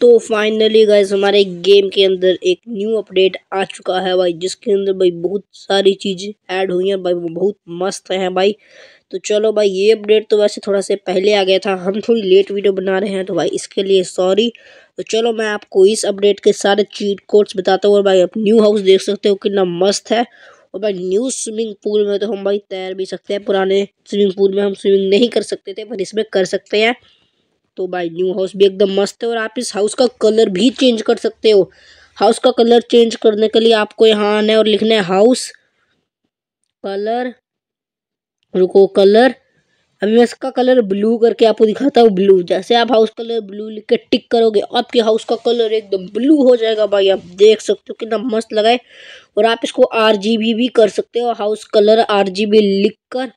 तो finally guys हमारे game के अंदर एक न्यू अपडेट आ चुका है भाई जिसके अंदर भाई बहुत सारी चीज़ें ऐड हुई हैं भाई वो बहुत मस्त हैं भाई तो चलो भाई ये अपडेट तो वैसे थोड़ा से पहले आ गया था हम थोड़ी लेट वीडियो बना रहे हैं तो भाई इसके लिए सॉरी तो चलो मैं आपको इस अपडेट के सारे चीट कोड्स बताता हूँ और भाई आप न्यू हाउस देख सकते हो कितना मस्त है और भाई न्यू स्विमिंग पूल में तो हम भाई तैर भी सकते हैं पुराने स्विमिंग पूल में हम स्विमिंग नहीं कर सकते थे पर इसमें कर सकते हैं तो भाई न्यू हाउस भी एकदम मस्त है और आप इस हाउस का कलर भी चेंज कर सकते हो हाउस का कलर चेंज करने के लिए आपको यहाँ आना है और लिखना है हाउस कलर रुको कलर अभी मैं इसका कलर ब्लू करके आपको दिखाता हूँ ब्लू जैसे आप हाउस कलर ब्लू लिख के टिक करोगे आपके हाउस का कलर एकदम ब्लू हो जाएगा भाई आप देख सकते हो कितना मस्त लगा है और आप इसको आर भी कर सकते हो हाउस कलर आर लिख कर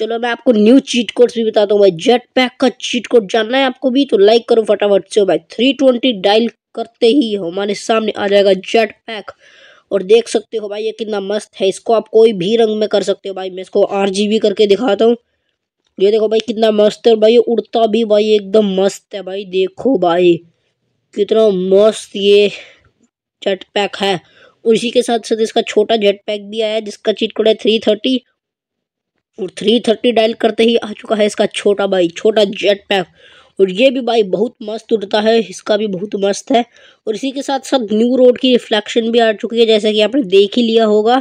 चलो मैं आपको न्यू चीट कोड्स भी बताता हूँ भाई जेट पैक का चीट कोड जानना है आपको भी तो लाइक करो फटाफट से भाई थ्री ट्वेंटी डायल करते ही हमारे सामने आ जाएगा जेट पैक और देख सकते हो भाई ये कितना मस्त है इसको आप कोई भी रंग में कर सकते हो भाई मैं इसको आर करके दिखाता हूँ ये देखो भाई कितना मस्त है भाई ये उड़ता भी भाई एकदम मस्त है भाई देखो भाई कितना मस्त ये जेट पैक है और इसी के साथ साथ इसका छोटा जेट पैक भी आया है जिसका चीट कोड है थ्री थर्टी और थ्री थर्टी डायल करते ही आ चुका है इसका छोटा भाई छोटा जेट पैक और ये भी भाई बहुत मस्त उड़ता है इसका भी बहुत मस्त है और इसी के साथ साथ न्यू रोड की रिफ्लेक्शन भी आ चुकी है जैसा कि आपने देख ही लिया होगा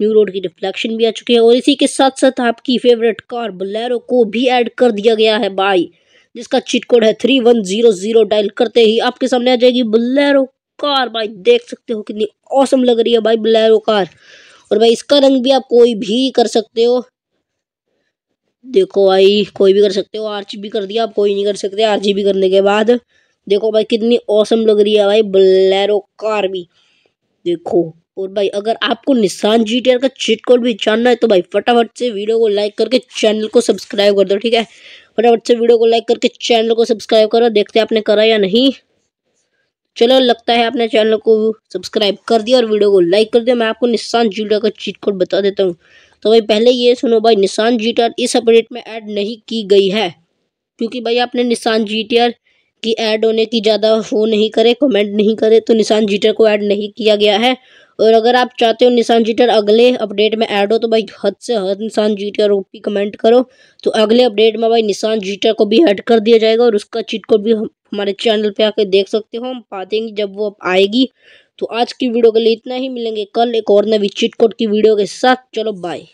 न्यू रोड की रिफ्लेक्शन भी आ चुकी है और इसी के साथ साथ आपकी फेवरेट कार बलैरो को भी ऐड कर दिया गया है बाई जिसका चिट कोड है three one zero zero dial करते ही आपके सामने आ जाएगी बलैरो कार भाई देख सकते हो कितनी औसम लग रही है भाई बलैरो कार और भाई इसका रंग भी आप कोई भी कर सकते हो देखो भाई कोई भी कर सकते हो आर्च भी कर दिया आप कोई नहीं कर सकते आर्च भी करने के बाद देखो भाई कितनी औसम लग रही है भाई बलेरो कार भी देखो और भाई अगर आपको निशान जी टी का चिट कोड भी जानना है तो भाई फटाफट से वीडियो को लाइक करके चैनल को सब्सक्राइब कर दो ठीक है फटाफट से वीडियो को लाइक करके चैनल को सब्सक्राइब करो देखते आपने करा या नहीं चलो लगता है आपने चैनल को सब्सक्राइब कर दिया और वीडियो को लाइक कर दिया मैं आपको निशान जी का चीट कोड बता देता हूँ तो भाई पहले ये सुनो भाई निशान जी इस अपडेट में ऐड नहीं की गई है क्योंकि भाई आपने निशान जी की ऐड होने की ज़्यादा वो नहीं करे कमेंट नहीं करे तो निशान जीटर को ऐड नहीं किया गया है और अगर आप चाहते हो निशान जीटर अगले अपडेट में ऐड हो तो भाई हद से हद निशान जीटर ओपी कमेंट करो तो अगले अपडेट में भाई निशान जीटर को भी ऐड कर दिया जाएगा और उसका चिट को भी हमारे चैनल पे आके देख सकते हो हम पा देंगे जब वो आएगी तो आज की वीडियो के लिए इतना ही मिलेंगे कल एक और नवी चिटकोट की वीडियो के साथ चलो बाय